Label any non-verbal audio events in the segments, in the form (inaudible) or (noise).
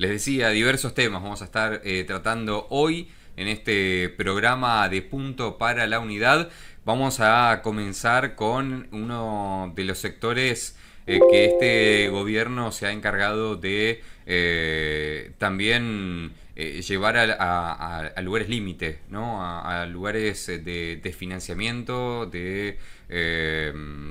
Les decía, diversos temas vamos a estar eh, tratando hoy en este programa de Punto para la Unidad. Vamos a comenzar con uno de los sectores eh, que este gobierno se ha encargado de eh, también llevar a, lugares límites, ¿no? a, lugares de, de, financiamiento, de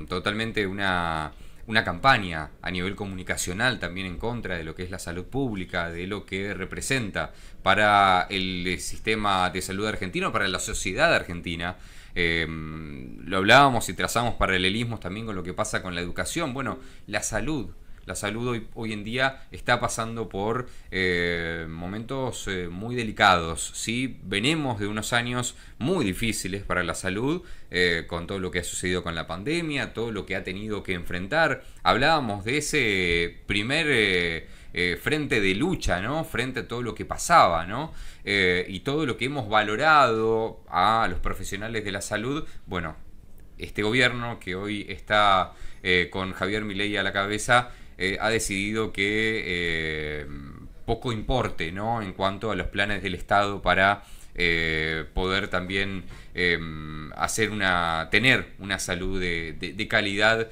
totalmente una una campaña a nivel comunicacional también en contra de lo que es la salud pública, de lo que representa para el eh, sistema de salud argentino, para la sociedad argentina. Em, lo hablábamos y trazamos paralelismos también con lo que pasa con la educación. Bueno, la salud la salud hoy, hoy en día está pasando por eh, momentos eh, muy delicados. ¿sí? Venimos de unos años muy difíciles para la salud, eh, con todo lo que ha sucedido con la pandemia, todo lo que ha tenido que enfrentar. Hablábamos de ese primer... frente de lucha, ¿no? Frente a todo lo que pasaba, y todo lo que hemos valorado a los profesionales de la salud, bueno, este gobierno que hoy está con Javier Milei a la cabeza, eh, ha decidido que eh, poco importe en cuanto a los planes del Estado para eh, poder también em, hacer una, tener una salud de, calidad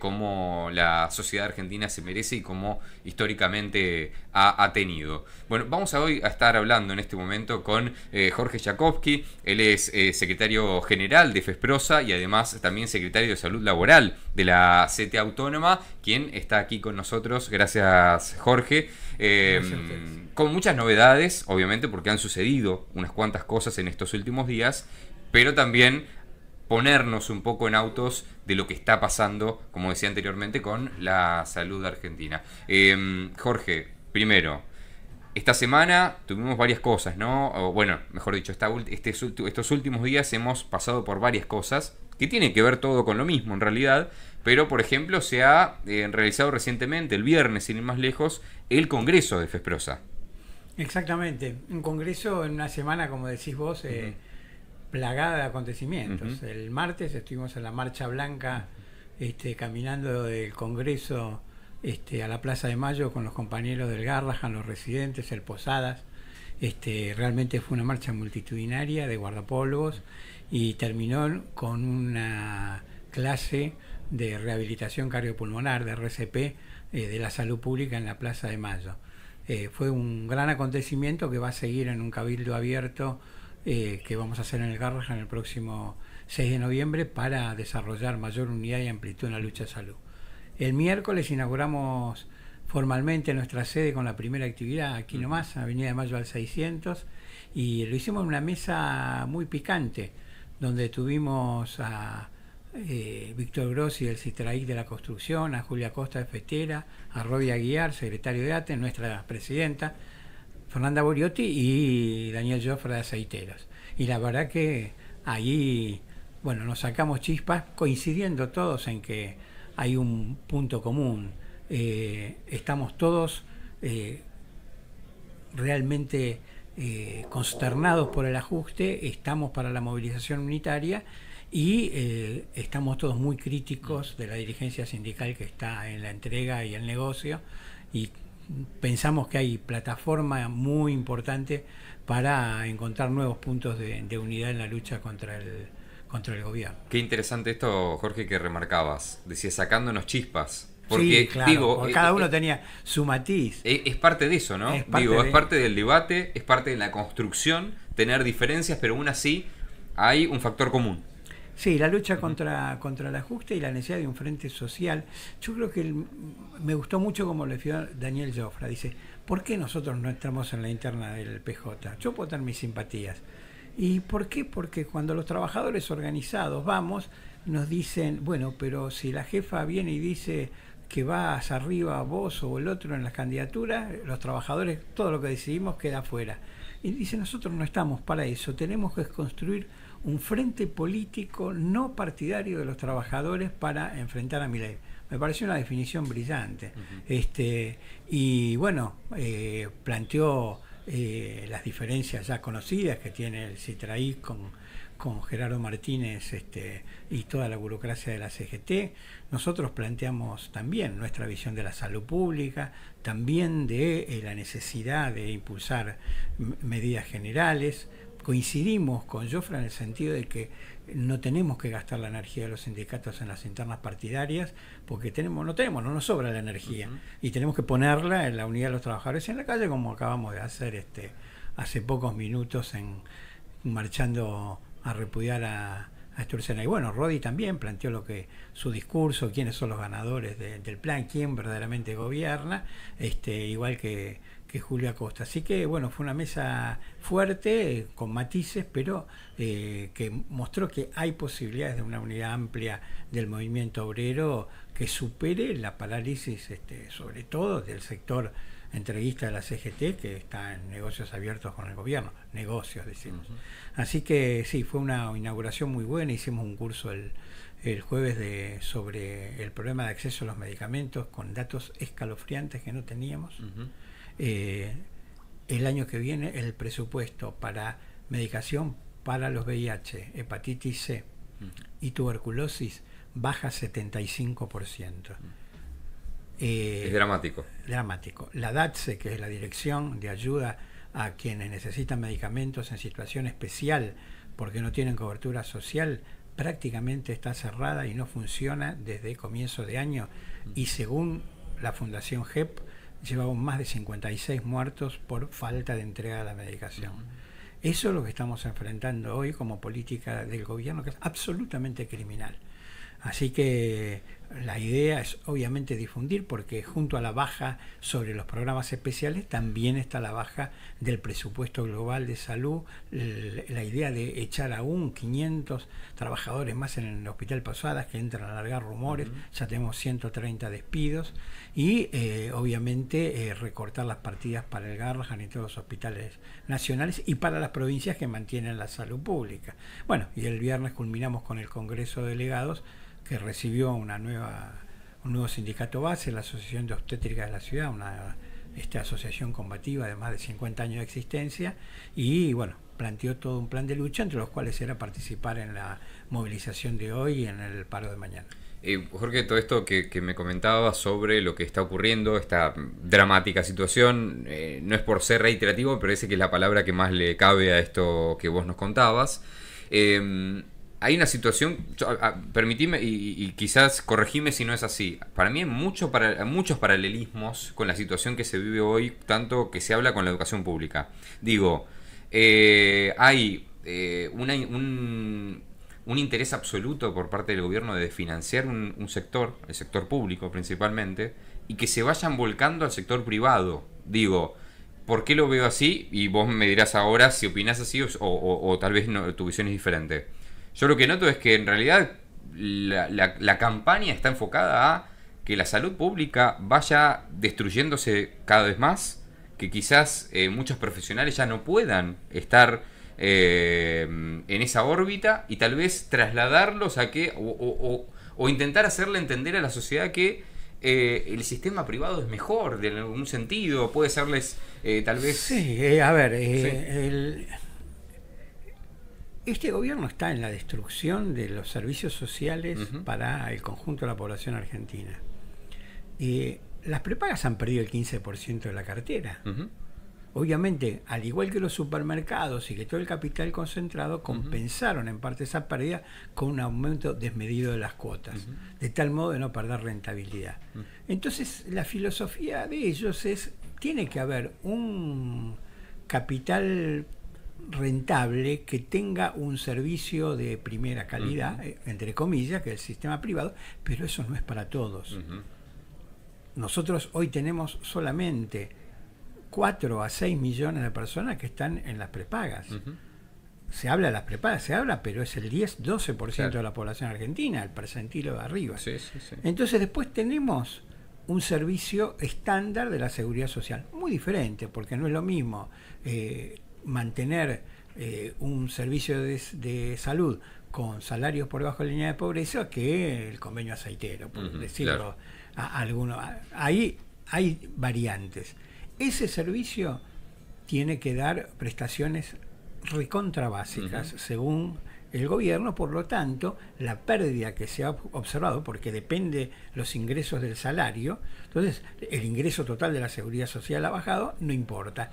como la sociedad argentina se merece y como históricamente ha tenido. Bueno, vamos a hoy a estar hablando en este momento con eh, Jorge Jakovsky. Él es eh, secretario general de FESPROSA y además también secretario de Salud Laboral de la CT Autónoma, quien está aquí con nosotros. Gracias, Jorge. Em, con muchas novedades, obviamente, porque han sucedido unas cuantas cosas en estos últimos días, pero también ponernos un poco en autos de lo que está pasando, como decía anteriormente, con la salud argentina. Em, Jorge, primero, esta semana tuvimos varias cosas, ¿no? bueno, mejor dicho, este estos últimos días hemos pasado por varias cosas que tienen que ver todo con lo mismo en realidad. Pero, por ejemplo, se ha eh, realizado recientemente, el viernes, sin ir más lejos, el Congreso de FESPROSA. Exactamente, un Congreso en una semana, como decís vos, eh, plagada de acontecimientos. El martes estuvimos en la Marcha Blanca este, caminando del Congreso este, a la Plaza de Mayo con los compañeros del Garrahan, los residentes, el Posadas. Este, realmente fue una marcha multitudinaria de guardapolvos y terminó con una clase de rehabilitación cardiopulmonar, de RCP, eh, de la salud pública en la Plaza de Mayo. Eh, fue un gran acontecimiento que va a seguir en un cabildo abierto eh, que vamos a hacer en el Garrahan el próximo 6 de noviembre para desarrollar mayor unidad y amplitud en la lucha de salud. El miércoles inauguramos formalmente nuestra sede con la primera actividad aquí nomás, Avenida de Mayo al 600, y lo hicimos en una mesa muy picante, donde tuvimos a eh, Víctor Grossi del Citraí de la Construcción, a Julia Costa de Fetera, a Robbie Aguiar, secretario de ATE, nuestra presidenta, Fernanda Boriotti y Daniel Joffre de Aceiteros. Y la verdad que ahí, bueno, nos sacamos chispas coincidiendo todos en que hay un punto común. Eh, estamos todos eh, realmente eh, consternados por el ajuste, estamos para la movilización unitaria y estamos todos muy críticos de la dirigencia sindical que está en la entrega y el negocio y pensamos que hay plataforma muy importante para encontrar nuevos puntos de unidad en la lucha contra el, contra el gobierno. Qué interesante esto, Jorge, que remarcabas. Decía, sacándonos chispas. Porque, digo, eh, cada eh, uno eh, tenía su matiz. Es, parte de eso, ¿no? Es digo, es parte del debate, es parte de la construcción, tener diferencias, pero aún así hay un factor común. Sí, la lucha contra, contra el ajuste y la necesidad de un frente social. Yo creo que me gustó mucho como lo decía Daniel Jofra. Dice, ¿por qué nosotros no estamos en la interna del PJ? Yo puedo tener mis simpatías, ¿Y por qué? Porque cuando los trabajadores organizados vamos, nos dicen, bueno, pero si la jefa viene y dice que vas arriba vos o el otro en las candidaturas, los trabajadores, todo lo que decidimos queda fuera. Y dice, nosotros no estamos para eso, tenemos que construir un frente político no partidario de los trabajadores para enfrentar a ley. Me pareció una definición brillante. este, y bueno, eh, planteó eh, las diferencias ya conocidas que tiene el Citraí con, con Gerardo Martínez este, y toda la burocracia de la CGT, nosotros planteamos también nuestra visión de la salud pública, también de eh, la necesidad de impulsar medidas generales, coincidimos con Jofra en el sentido de que no tenemos que gastar la energía de los sindicatos en las internas partidarias porque tenemos no tenemos no nos sobra la energía y tenemos que ponerla en la unidad de los trabajadores en la calle como acabamos de hacer este hace pocos minutos en marchando a repudiar a, a Y bueno, Rodi también planteó lo que su discurso, quiénes son los ganadores del plan, quién verdaderamente gobierna, este, igual que que Julia Costa, Así que bueno, fue una mesa fuerte, eh, con matices, pero eh, que mostró que hay posibilidades de una unidad amplia del movimiento obrero que supere la parálisis, este, sobre todo del sector entreguista de la CGT, que está en negocios abiertos con el gobierno, negocios decimos. Así que sí, fue una inauguración muy buena, hicimos un curso el, el jueves de, sobre el problema de acceso a los medicamentos con datos escalofriantes que no teníamos. Eh, el año que viene el presupuesto para medicación para los VIH, hepatitis C y tuberculosis baja 75%. Eh, es dramático. Dramático. La DATSE, que es la Dirección de Ayuda a quienes necesitan medicamentos en situación especial porque no tienen cobertura social, prácticamente está cerrada y no funciona desde comienzo de año. Y según la Fundación GEP, llevamos más de 56 muertos por falta de entrega de la medicación. Eso es lo que estamos enfrentando hoy como política del gobierno, que es absolutamente criminal. Así que la idea es obviamente difundir porque junto a la baja sobre los programas especiales también está la baja del presupuesto global de salud, la idea de echar aún 500 trabajadores más en el Hospital Posadas que entran a largar rumores, ya tenemos 130 despidos y eh, obviamente eh, recortar las partidas para el Garrahan y todos los hospitales nacionales y para las provincias que mantienen la salud pública. Bueno, y el viernes culminamos con el Congreso de Delegados que recibió una nueva, un nuevo sindicato base, la Asociación de obstétricas de la Ciudad, una esta asociación combativa de más de 50 años de existencia y bueno, planteó todo un plan de lucha entre los cuales era participar en la movilización de hoy y en el paro de mañana. Eh, Jorge, todo esto que, me comentabas sobre lo que está ocurriendo, esta dramática situación, eh, no es por ser reiterativo, pero ese que es la palabra que más le cabe a esto que vos nos contabas. Eh, hay una situación, permitime y, quizás corregime si no es así. Para mí hay mucho para, muchos paralelismos con la situación que se vive hoy, tanto que se habla con la educación pública. Digo, eh, hay eh, un, interés absoluto por parte del gobierno de financiar un, sector, el sector público principalmente, y que se vayan volcando al sector privado. Digo, ¿por qué lo veo así? Y vos me dirás ahora si opinás así o, tal vez no, tu visión es diferente yo lo que noto es que en realidad la, campaña está enfocada a que la salud pública vaya destruyéndose cada vez más, que quizás eh, muchos profesionales ya no puedan estar eh, en esa órbita y tal vez trasladarlos a que, o, intentar hacerle entender a la sociedad que eh, el sistema privado es mejor, de algún sentido, puede serles tal vez... Sí, a ver, El, este gobierno está en la destrucción de los servicios sociales para el conjunto de la población argentina. y eh, las prepagas han perdido el 15% de la cartera. Obviamente, al igual que los supermercados y que todo el capital concentrado, compensaron en parte esa pérdida con un aumento desmedido de las cuotas, de tal modo de no perder rentabilidad. Entonces, la filosofía de ellos es, tiene que haber un capital rentable que tenga un servicio de primera calidad, eh, entre comillas, que es el sistema privado, pero eso no es para todos. Nosotros hoy tenemos solamente 4 a 6 millones de personas que están en las prepagas. Se habla de las prepagas, se habla, pero es el 10-12% de la población argentina, el percentilo de arriba. Entonces después tenemos un servicio estándar de la seguridad social, muy diferente, porque no es lo mismo eh, mantener eh, un servicio de, salud con salarios por bajo de la línea de pobreza que el convenio aceitero, por decirlo a, alguno. Ahí hay variantes. Ese servicio tiene que dar prestaciones recontrabásicas según el gobierno, por lo tanto, la pérdida que se ha observado, porque depende los ingresos del salario, entonces el ingreso total de la seguridad social ha bajado, no importa.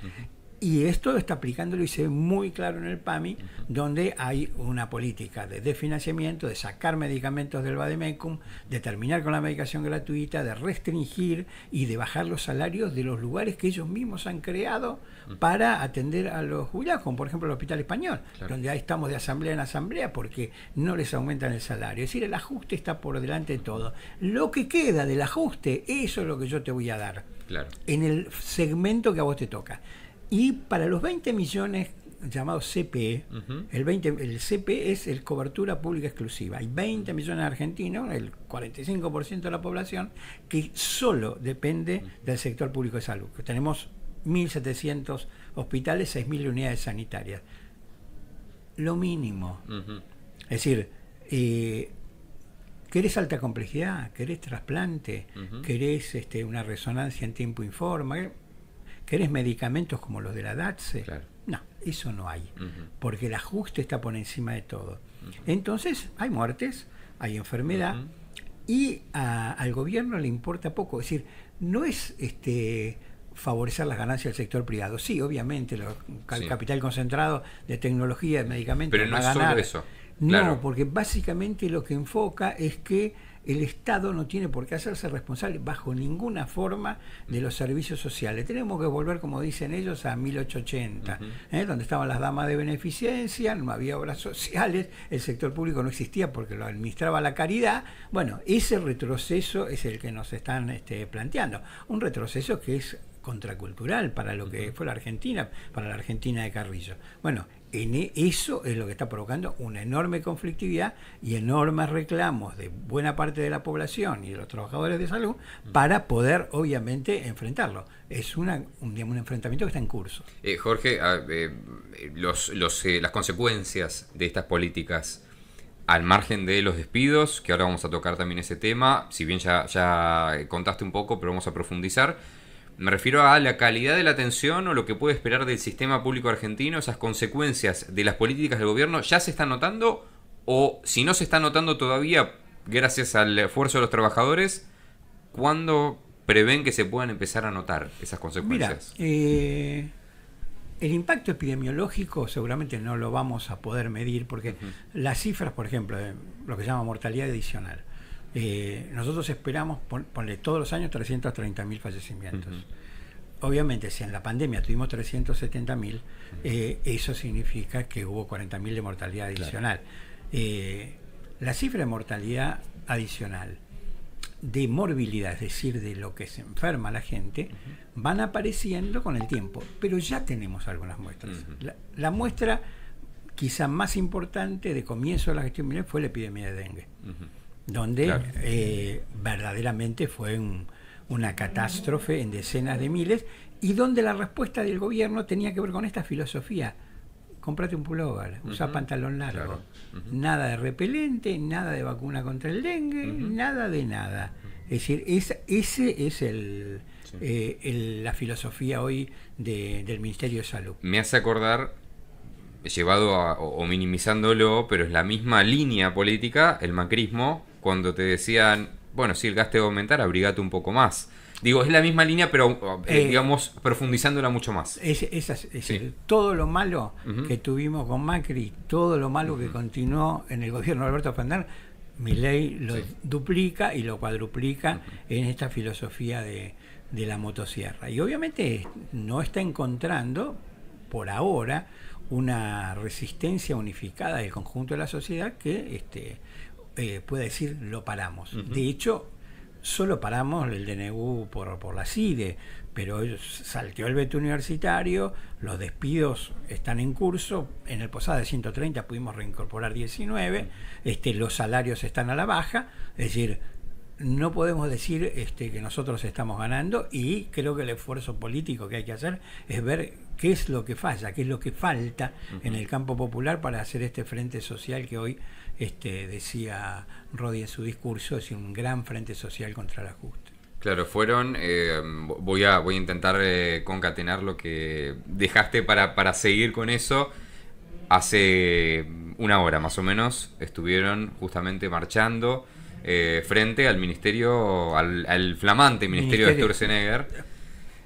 Y esto está aplicándolo y se ve muy claro en el PAMI, donde hay una política de desfinanciamiento, de sacar medicamentos del Bademecum, de terminar con la medicación gratuita, de restringir y de bajar los salarios de los lugares que ellos mismos han creado para atender a los jubilados, como por ejemplo el Hospital Español, donde ahí estamos de asamblea en asamblea porque no les aumentan el salario. Es decir, el ajuste está por delante de todo. Lo que queda del ajuste, eso es lo que yo te voy a dar. Claro. En el segmento que a vos te toca. Y para los 20 millones llamados CPE, el, 20, el CPE es el cobertura pública exclusiva. Hay 20 millones de argentinos, el 45% de la población, que solo depende del sector público de salud. Tenemos 1.700 hospitales, 6.000 unidades sanitarias. Lo mínimo. Es decir, eh, querés alta complejidad, querés trasplante, querés este, una resonancia en tiempo informe ¿Querés medicamentos como los de la DATSE? No, eso no hay, porque el ajuste está por encima de todo. Entonces, hay muertes, hay enfermedad, y al gobierno le importa poco. Es decir, no es este favorecer las ganancias del sector privado. Sí, obviamente, el capital concentrado de tecnología, de medicamentos. Pero no es solo eso. No, porque básicamente lo que enfoca es que el Estado no tiene por qué hacerse responsable bajo ninguna forma de los servicios sociales. Tenemos que volver, como dicen ellos, a 1880, ¿eh? donde estaban las damas de beneficencia, no había obras sociales, el sector público no existía porque lo administraba la caridad. Bueno, ese retroceso es el que nos están este, planteando. Un retroceso que es contracultural para lo que fue la Argentina, para la Argentina de Carrillo. Bueno, en e, eso es lo que está provocando una enorme conflictividad y enormes reclamos de buena parte de la población y de los trabajadores de salud para poder, obviamente, enfrentarlo. Es una, un, enfrentamiento que está en curso. Eh, Jorge, ah, eh, los, los, eh, las consecuencias de estas políticas al margen de los despidos, que ahora vamos a tocar también ese tema, si bien ya, ya contaste un poco, pero vamos a profundizar me refiero a la calidad de la atención o lo que puede esperar del sistema público argentino, esas consecuencias de las políticas del gobierno ya se están notando o si no se está notando todavía gracias al esfuerzo de los trabajadores, ¿cuándo prevén que se puedan empezar a notar esas consecuencias? Eh, el impacto epidemiológico seguramente no lo vamos a poder medir porque las cifras, por ejemplo, de lo que se llama mortalidad adicional, eh, nosotros esperamos, ponle todos los años 330.000 fallecimientos. Obviamente, si en la pandemia tuvimos 370.000, mil eh, eso significa que hubo 40.000 de mortalidad adicional. Eh, la cifra de mortalidad adicional de morbilidad, es decir, de lo que se enferma la gente, van apareciendo con el tiempo. Pero ya tenemos algunas muestras. La, muestra quizá más importante de comienzo de la gestión fue la epidemia de dengue donde eh, verdaderamente fue una catástrofe en decenas de miles y donde la respuesta del gobierno tenía que ver con esta filosofía. Comprate un pullover, usa pantalón largo. Nada de repelente, nada de vacuna contra el dengue, nada de nada. Es decir, esa ese es el, eh, la filosofía hoy del Ministerio de Salud. Me hace acordar llevado o minimizándolo, pero es la misma línea política, el macrismo cuando te decían, bueno, si el gasto va a aumentar, abrigate un poco más. Digo, es la misma línea, pero eh, eh, digamos, profundizándola mucho más. Es, Todo lo malo que tuvimos con Macri, todo lo malo que continuó en el gobierno de Alberto Fernández, mi ley lo duplica y lo cuadruplica en esta filosofía de, de, la motosierra. Y obviamente no está encontrando, por ahora, una resistencia unificada del conjunto de la sociedad que este, eh, puede decir lo paramos. De hecho, solo paramos el DNU por, por la CIDE, pero salteó el veto universitario, los despidos están en curso, en el Posada de 130 pudimos reincorporar 19, este, los salarios están a la baja, es decir, no podemos decir este, que nosotros estamos ganando y creo que el esfuerzo político que hay que hacer es ver qué es lo que falla, qué es lo que falta en el campo popular para hacer este frente social que hoy este, decía Rodi en su discurso, es un gran frente social contra el ajuste. Claro, fueron, eh, voy, a, voy a intentar eh, concatenar lo que dejaste para, seguir con eso. Hace una hora más o menos estuvieron justamente marchando eh, frente al ministerio, al, flamante ministerio, de Sturzenegger,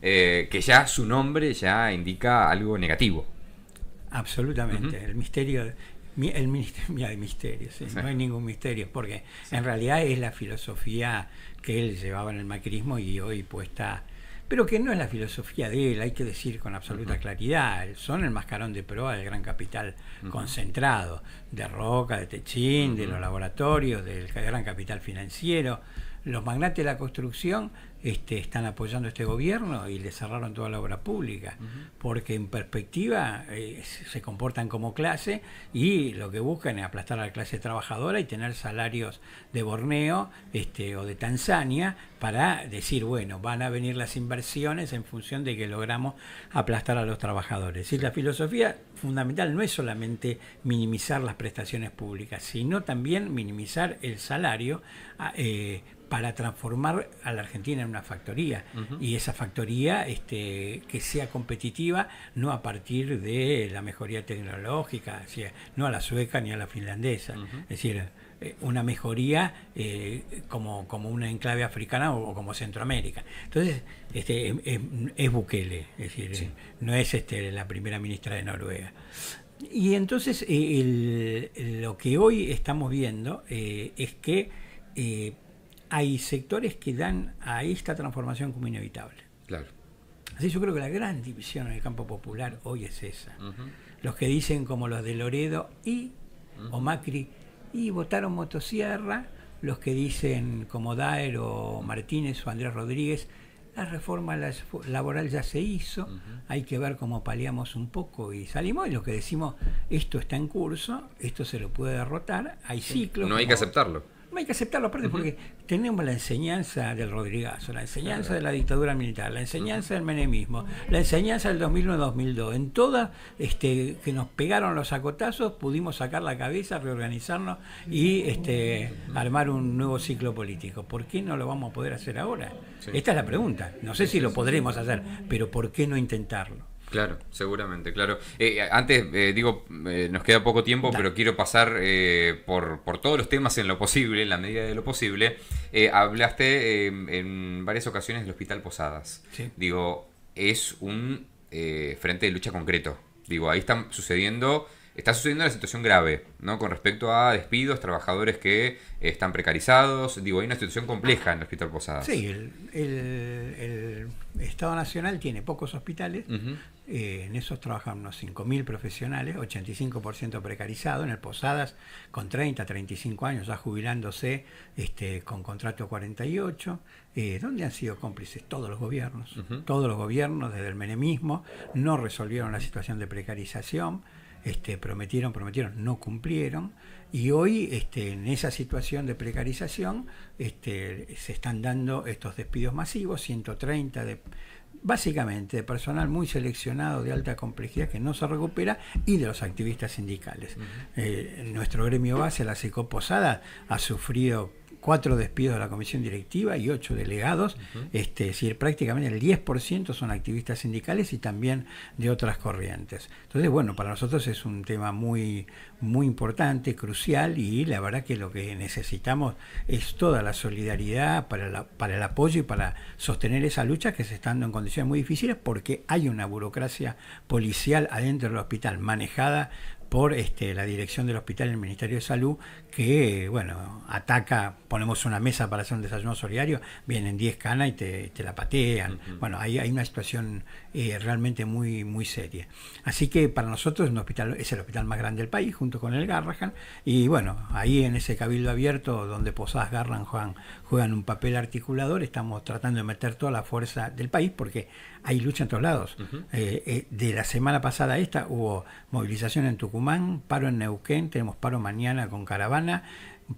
que ya su nombre ya indica algo negativo. Absolutamente, el ministerio, el ministerio (laughs) de misterios, no hay ningún misterio, porque en realidad es la filosofía que él llevaba en el macrismo y hoy puesta, pero que no es la filosofía de él, hay que decir con absoluta claridad, son el mascarón de proa del gran capital concentrado, de Roca, de Techín, de los laboratorios, del gran capital financiero, los magnates de la construcción este, están apoyando este gobierno y le cerraron toda la obra pública, porque en perspectiva eh, se comportan como clase y lo que buscan es aplastar a la clase trabajadora y tener salarios de Borneo este, o de Tanzania para decir, bueno, van a venir las inversiones en función de que logramos aplastar a los trabajadores. Y la filosofía fundamental no es solamente minimizar las prestaciones públicas, sino también minimizar el salario. Ah, eh, para transformar a la Argentina en una factoría y esa factoría este, que sea competitiva no a partir de la mejoría tecnológica, no a la sueca ni a la finlandesa, es decir, eh, una mejoría eh, como, como una enclave africana o, como Centroamérica. Entonces, este, es, Bukele, es decir, no es este, la primera ministra de Noruega. Y entonces eh, lo que hoy estamos viendo es que hay sectores que dan a esta transformación como inevitable. Claro. Así yo creo que la gran división en el campo popular hoy es esa. Los que dicen como los de Loredo y o Macri y votaron motosierra, los que dicen como Daer o Martínez o Andrés Rodríguez, la reforma laboral ya se hizo, hay que ver cómo paliamos un poco y salimos. Y los que decimos, esto está en curso, esto se lo puede derrotar, hay ciclos. No hay que aceptarlo hay que aceptarlo porque tenemos la enseñanza del Rodrigazo, la enseñanza de la dictadura militar, la enseñanza del menemismo, la enseñanza del 2001-2002. En todas este, que nos pegaron los acotazos pudimos sacar la cabeza, reorganizarnos y este, armar un nuevo ciclo político. ¿Por qué no lo vamos a poder hacer ahora? Esta es la pregunta. No sé si lo podremos hacer, pero ¿por qué no intentarlo? Claro, seguramente, claro. Eh, antes, eh, digo, eh, nos queda poco tiempo, pero quiero pasar por, por, todos los temas en lo posible, en la medida de lo posible. hablaste en varias ocasiones del Hospital Posadas. Digo, es un frente de lucha concreto. Digo, ahí están sucediendo está sucediendo una situación grave, ¿no? Con respecto a despidos, trabajadores que eh, están precarizados. Digo, hay una situación compleja en el Hospital Posadas. Sí, el, Estado Nacional tiene pocos hospitales. Eh, en esos trabajan unos 5.000 profesionales, 85% precarizado. En el Posadas, con 30, 35 años, ya jubilándose este, con contrato 48. Eh, donde han sido cómplices todos los gobiernos. Todos los gobiernos, desde el menemismo, no resolvieron la situación de precarización. Este, prometieron, prometieron, no cumplieron. Y hoy, este, en esa situación de precarización, este, se están dando estos despidos masivos, 130 de, básicamente de personal muy seleccionado de alta complejidad que no se recupera y de los activistas sindicales. Eh, nuestro gremio base, la Secoposada, ha sufrido cuatro despidos de la comisión directiva y ocho delegados, este, es decir, prácticamente el 10% son activistas sindicales y también de otras corrientes. Entonces, bueno, para nosotros es un tema muy, muy importante, crucial y la verdad que lo que necesitamos es toda la solidaridad para, para el apoyo y para sostener esa lucha que se está dando en condiciones muy difíciles porque hay una burocracia policial adentro del hospital manejada por este, la dirección del hospital el Ministerio de Salud, que, bueno, ataca, ponemos una mesa para hacer un desayuno solidario, vienen 10 canas y te, la patean. Bueno, hay, hay una situación eh, realmente muy, muy seria. Así que para nosotros un hospital, es el hospital más grande del país, junto con el Garrahan, y bueno, ahí en ese cabildo abierto donde posadas Garrahan juegan un papel articulador, estamos tratando de meter toda la fuerza del país porque hay lucha en todos lados. Eh, eh, de la semana pasada a esta hubo movilización en Tucumán, paro en Neuquén, tenemos paro mañana con caravana,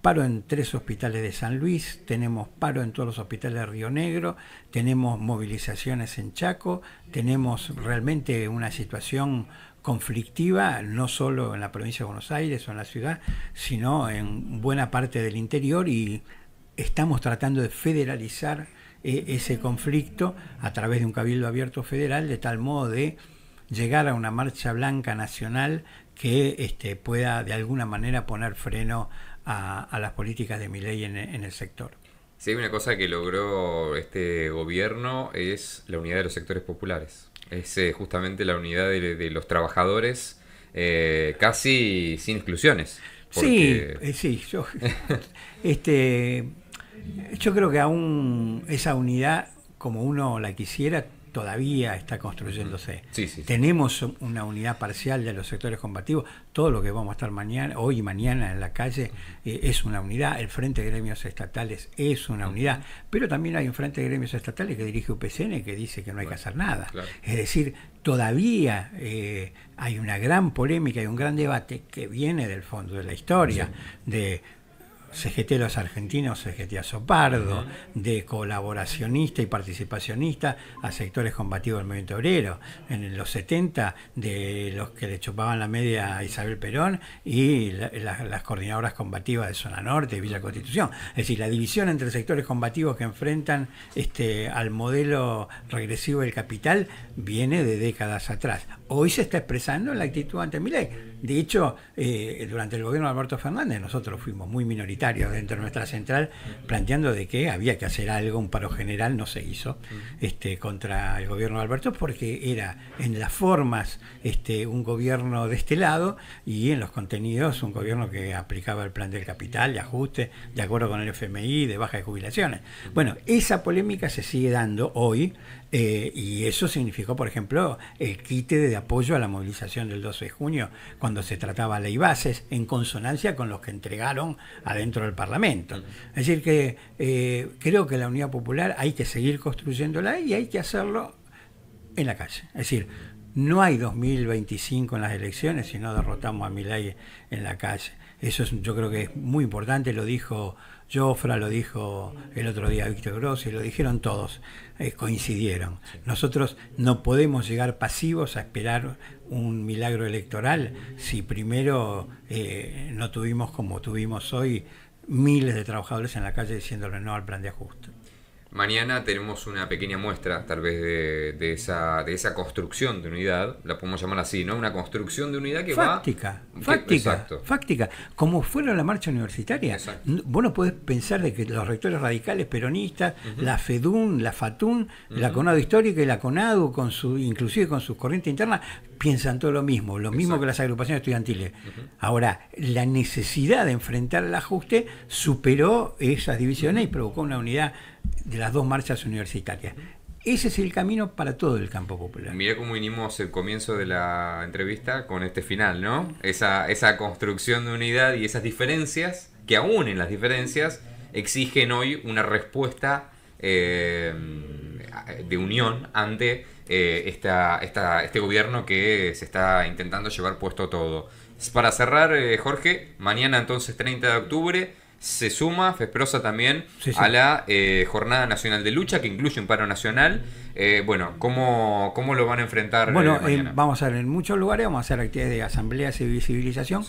paro en tres hospitales de San Luis, tenemos paro en todos los hospitales de Río Negro, tenemos movilizaciones en Chaco, tenemos realmente una situación conflictiva, no solo en la provincia de Buenos Aires o en la ciudad, sino en buena parte del interior y estamos tratando de federalizar eh, ese conflicto a través de un cabildo abierto federal, de tal modo de llegar a una marcha blanca nacional que este, pueda de alguna manera poner freno a, las políticas de mi ley en, el sector. sí, una cosa que logró este gobierno es la unidad de los sectores populares. Es eh, justamente la unidad de, los trabajadores eh, casi sin exclusiones. Sí, sí, yo (laughs) este, yo creo que aún esa unidad, como uno la quisiera, todavía está construyéndose. Mm. Tenemos una unidad parcial de los sectores combativos. Todo lo que vamos a estar mañana, hoy y mañana en la calle eh, es una unidad. El Frente de Gremios Estatales es una unidad. Pero también hay un Frente de Gremios Estatales que dirige UPCN que dice que no hay que hacer nada. Es decir, todavía eh, hay una gran polémica y un gran debate que viene del fondo de la historia, de CGT los argentinos, CGT Sopardo, de colaboracionista y participacionista a sectores combativos del movimiento obrero. En los 70, de los que le chupaban la media a Isabel Perón y las coordinadoras combativas de Zona Norte y Villa Constitución. Es decir, la división entre sectores combativos que enfrentan este, al modelo regresivo del capital viene de décadas atrás. Hoy se está expresando en la actitud ante Milei. De hecho, eh, durante el gobierno de Alberto Fernández nosotros fuimos muy minoritarios dentro de nuestra central, planteando de que había que hacer algo, un paro general no se hizo este, contra el gobierno de Alberto, porque era en las formas este, un gobierno de este lado y en los contenidos un gobierno que aplicaba el plan del capital, de ajuste, de acuerdo con el FMI, de baja de jubilaciones. Bueno, esa polémica se sigue dando hoy eh, y eso significó, por ejemplo, el quite de apoyo a la movilización del 12 de junio, cuando se trataba ley bases, en consonancia con los que entregaron adentro del Parlamento. Es decir, que eh, creo que la unidad popular hay que seguir construyéndola y hay que hacerlo en la calle. Es decir, no hay 2025 en las elecciones si no derrotamos a Milay en la calle. Eso es, yo creo que es muy importante, lo dijo Jofra, lo dijo el otro día Víctor Grossi, lo dijeron todos, eh, coincidieron. Nosotros no podemos llegar pasivos a esperar un milagro electoral si primero eh, no tuvimos como tuvimos hoy miles de trabajadores en la calle diciéndole no al plan de ajuste. Mañana tenemos una pequeña muestra, tal vez, de, esa, de esa construcción de unidad, la podemos llamar así, ¿no? Una construcción de unidad que fáctica, va. Fáctica, fáctica, fáctica. Como fueron la marcha universitaria. Exacto. Vos no podés pensar de que los rectores radicales peronistas, la FEDUN, la FATUN, la CONADO Histórica y la CONADO, con su, inclusive con sus corrientes internas, piensan todo lo mismo, lo mismo que las agrupaciones estudiantiles. Ahora, la necesidad de enfrentar el ajuste superó esas divisiones y provocó una unidad de las dos marchas universitarias. Ese es el camino para todo el campo popular. Mirá cómo vinimos el comienzo de la entrevista con este final, ¿no? Esa, esa construcción de unidad y esas diferencias, que aún en las diferencias, exigen hoy una respuesta eh, de unión ante eh, esta, este gobierno que se está intentando llevar puesto todo. Para cerrar, eh, Jorge, mañana entonces 30 de octubre se suma Fesprosa también a la Jornada Nacional de Lucha, que incluye un paro nacional. bueno, ¿cómo, ¿cómo, lo van a enfrentar? Bueno, vamos a ver, en muchos lugares vamos a hacer actividades de asamblea y visibilización.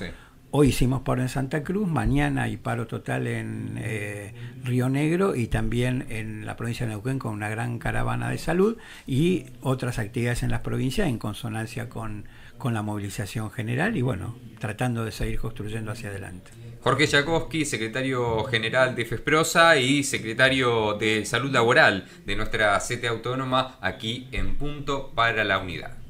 Hoy hicimos paro en Santa Cruz, mañana hay paro total en eh, Río Negro y también en la provincia de Neuquén con una gran caravana de salud y otras actividades en las provincias en consonancia con, la movilización general y bueno, tratando de seguir construyendo hacia adelante. Jorge Jakowski, secretario general de FESPROSA y secretario de Salud Laboral de nuestra sede Autónoma aquí en Punto para la Unidad.